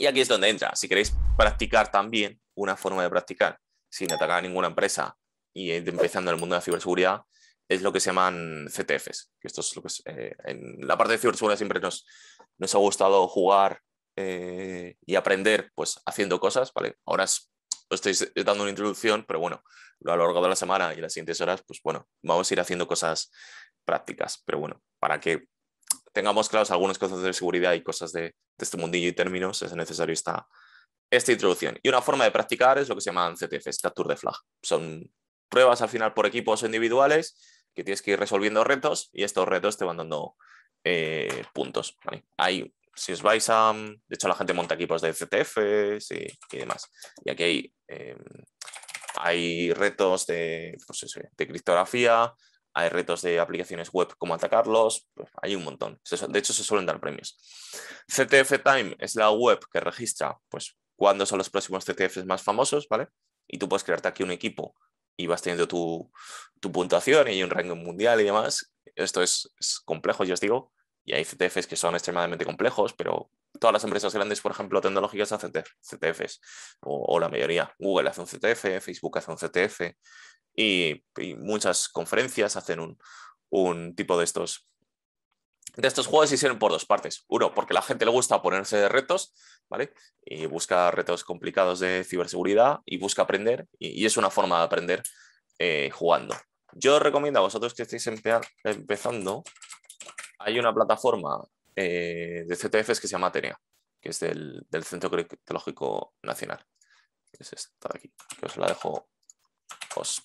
Y aquí es donde entra. Si queréis practicar también, una forma de practicar sin atacar a ninguna empresa y eh, empezando en el mundo de la ciberseguridad, es lo que se llaman CTFs. esto eh, en la parte de ciberseguridad siempre nos, nos ha gustado jugar eh, y aprender pues, haciendo cosas. ¿vale? Ahora os estoy dando una introducción, pero bueno, a lo largo de la semana y las siguientes horas, pues bueno, vamos a ir haciendo cosas prácticas. Pero bueno, para que tengamos claros algunas cosas de seguridad y cosas de, este mundillo y términos, es necesario esta, introducción. Y una forma de practicar es lo que se llaman CTFs, Capture de Flag. Son pruebas al final por equipos individuales que tienes que ir resolviendo retos y estos retos te van dando eh, puntos. Hay, si os vais a... De hecho, la gente monta equipos de CTFs y, demás. Y aquí hay, eh, retos de pues criptografía, hay retos de aplicaciones web, cómo atacarlos, pues, hay un montón. De hecho, se suelen dar premios. CTF Time es la web que registra pues, cuándo son los próximos CTFs más famosos, ¿vale? Y tú puedes crearte aquí un equipo y vas teniendo tu, puntuación y hay un ranking mundial y demás. Esto es, complejo, yo os digo, y hay CTFs que son extremadamente complejos, pero todas las empresas grandes, por ejemplo, tecnológicas hacen CTFs, o la mayoría. Google hace un CTF, Facebook hace un CTF, y, muchas conferencias hacen un, tipo de estos de estos juegos se hicieron por dos partes. Uno, porque a la gente le gusta ponerse de retos, ¿vale? Y busca retos complicados de ciberseguridad y busca aprender. Y, es una forma de aprender eh, jugando. Yo os recomiendo a vosotros que estéis empezando, hay una plataforma eh, de CTFs que se llama Atenea, que es del, Centro Criptológico Nacional. Es esta de aquí, que os la dejo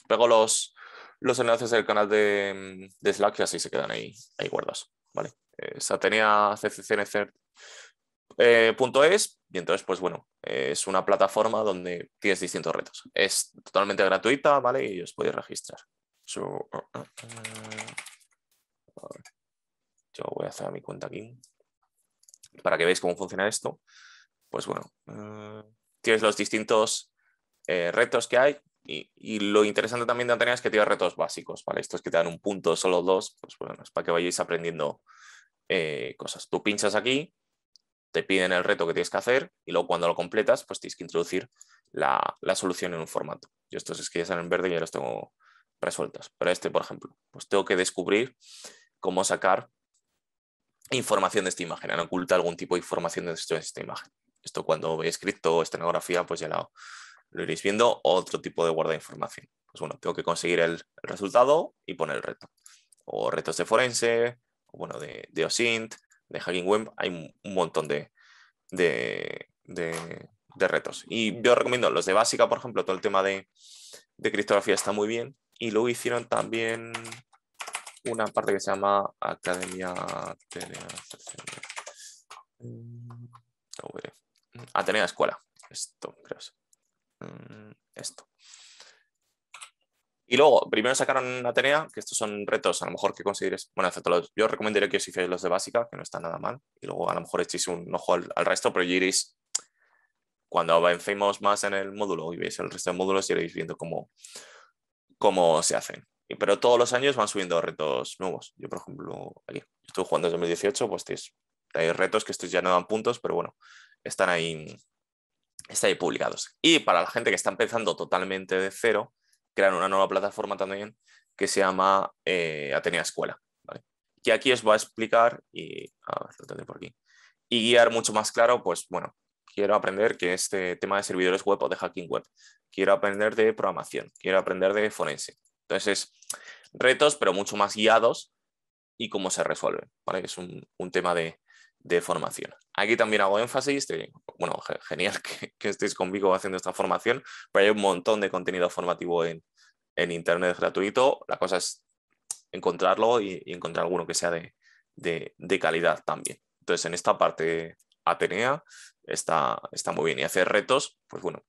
Pego los, los enlaces del canal de, Slack y así se quedan ahí, ahí guardados. ¿vale? y entonces pues bueno es una plataforma donde tienes distintos retos es totalmente gratuita vale y os podéis registrar uh, uh, uh, yo voy a hacer mi cuenta aquí para que veáis cómo funciona esto pues bueno eh, tienes los distintos eh, retos que hay y, lo interesante también de Antenia es que tiene retos básicos, ¿vale? Estos que te dan un punto, solo dos, pues bueno, es para que vayáis aprendiendo eh, cosas. Tú pinchas aquí, te piden el reto que tienes que hacer y luego cuando lo completas, pues tienes que introducir la, solución en un formato. Yo estos es que ya están en verde y ya los tengo resueltos. Pero este, por ejemplo, pues tengo que descubrir cómo sacar información de esta imagen, han oculta algún tipo de información de esta imagen. Esto cuando he escrito escenografía, estenografía, pues ya la lo iréis viendo otro tipo de guarda de información. Pues bueno, tengo que conseguir el, resultado y poner el reto. O retos de forense, o bueno, de, de OSINT, de Hugging Web, hay un, montón de, retos. Y yo recomiendo los de básica, por ejemplo, todo el tema de, criptografía está muy bien. Y luego hicieron también una parte que se llama Academia mm, Atenea Escuela. Esto, creo. Mm, esto. Y luego, primero sacaron Atenea, que estos son retos, a lo mejor que conseguiréis, bueno, excepto los, yo recomendaría que os hicierais los de básica, que no está nada mal, y luego a lo mejor echéis un ojo al, resto, pero ya iréis, cuando avancemos más en el módulo y veis el resto de módulos, iréis viendo cómo, cómo se hacen. Pero todos los años van subiendo retos nuevos. Yo, por ejemplo, aquí, estoy jugando desde 2018, pues tienes, hay retos que estos ya no dan puntos, pero bueno, están ahí está ahí publicados. Y para la gente que está empezando totalmente de cero, crean una nueva plataforma también que se llama eh, Atenea Escuela, que aquí os va a explicar y por aquí y guiar mucho más claro, pues bueno, quiero aprender que este tema de servidores web o de hacking web, quiero aprender de programación, quiero aprender de forense. Entonces, retos, pero mucho más guiados y cómo se resuelven, ¿vale? Es un tema de, de formación. Aquí también hago énfasis, bueno, genial que, estéis conmigo haciendo esta formación, pero hay un montón de contenido formativo en, Internet gratuito. La cosa es encontrarlo y, encontrar alguno que sea de, calidad también. Entonces, en esta parte Atenea está, está muy bien. Y hacer retos, pues bueno,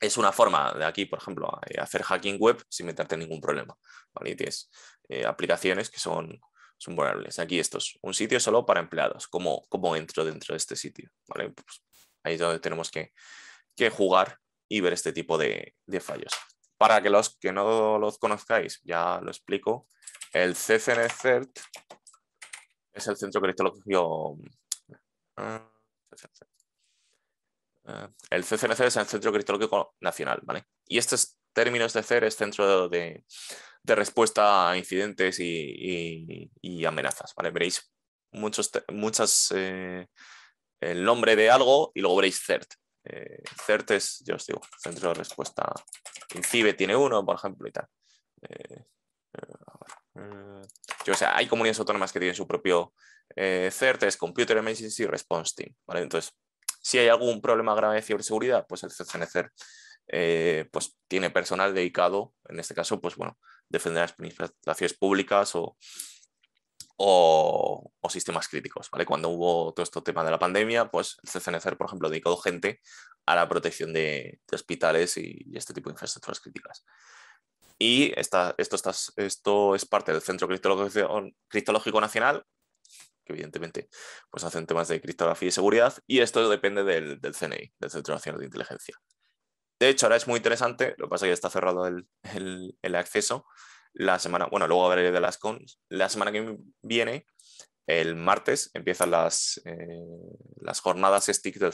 es una forma de aquí, por ejemplo, eh, hacer hacking web sin meterte ningún problema. ¿vale? Y tienes eh, aplicaciones que son son vulnerables. Aquí estos, un sitio solo para empleados. ¿Cómo, entro dentro de este sitio? Pues, ahí es donde tenemos que, jugar y ver este tipo de, fallos. Para que los que no los conozcáis, ya lo explico, el CCNCERT es el Centro Criptológico... Ah, e ah, el CCNCERT es el Centro Criptológico Nacional, ¿vale? Y estos términos de CER es Centro de, de respuesta a incidentes y, amenazas. Veréis muchos, muchas, eh, el nombre de algo y luego veréis CERT. Eh, CERT es, yo os digo, centro de respuesta. INCIBE tiene uno, por ejemplo, y tal. Eh, yo, sea, hay comunidades autónomas que tienen su propio CERT, es Computer Emergency Response Team. ¿vale? Entonces, si hay algún problema grave de ciberseguridad, pues el CCNCER pues tiene personal dedicado, en este caso, pues bueno, defender las administraciones públicas o, sistemas críticos. ¿vale? Cuando hubo todo este tema de la pandemia, pues el CCNCR, por ejemplo, dedicó gente a la protección de, hospitales y, este tipo de infraestructuras críticas. Y esto, esto es parte del Centro Criptológico, Nacional, que evidentemente pues hacen temas de criptografía y seguridad, y esto depende del, del CNI, del Centro Nacional de Inteligencia. De hecho, ahora es muy interesante, lo que pasa es que está cerrado el, acceso. La semana, bueno, luego hablaré de las Con. La semana que viene, el martes, empiezan las, eh, las jornadas STIC del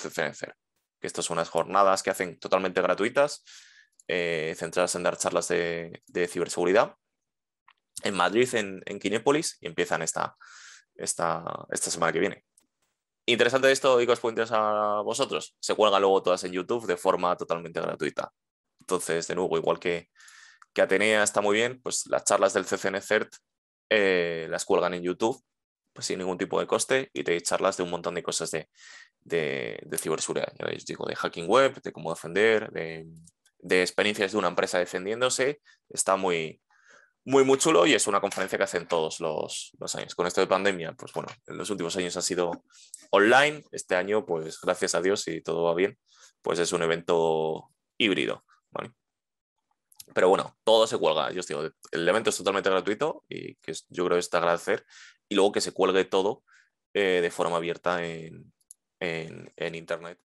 Que estas son unas jornadas que hacen totalmente gratuitas, eh, centradas en dar charlas de, ciberseguridad en Madrid, en, en y empiezan esta semana que viene. Interesante esto digo, os puntos a vosotros. Se cuelgan luego todas en YouTube de forma totalmente gratuita. Entonces, de nuevo, igual que, que Atenea está muy bien, pues las charlas del CCNCERT eh, las cuelgan en YouTube pues sin ningún tipo de coste y te charlas de un montón de cosas de, de, ciberseguridad. Ya veis, digo, de hacking web, de cómo defender, de experiencias de una empresa defendiéndose. Está muy, muy, muy chulo y es una conferencia que hacen todos los, años. Con esto de pandemia, pues bueno, en los últimos años ha sido online. Este año, pues gracias a Dios, y todo va bien, pues es un evento híbrido, Pero bueno, todo se cuelga. Yo os digo, el evento es totalmente gratuito y que yo creo que está agradecer. Y luego que se cuelgue todo eh, de forma abierta en, en Internet.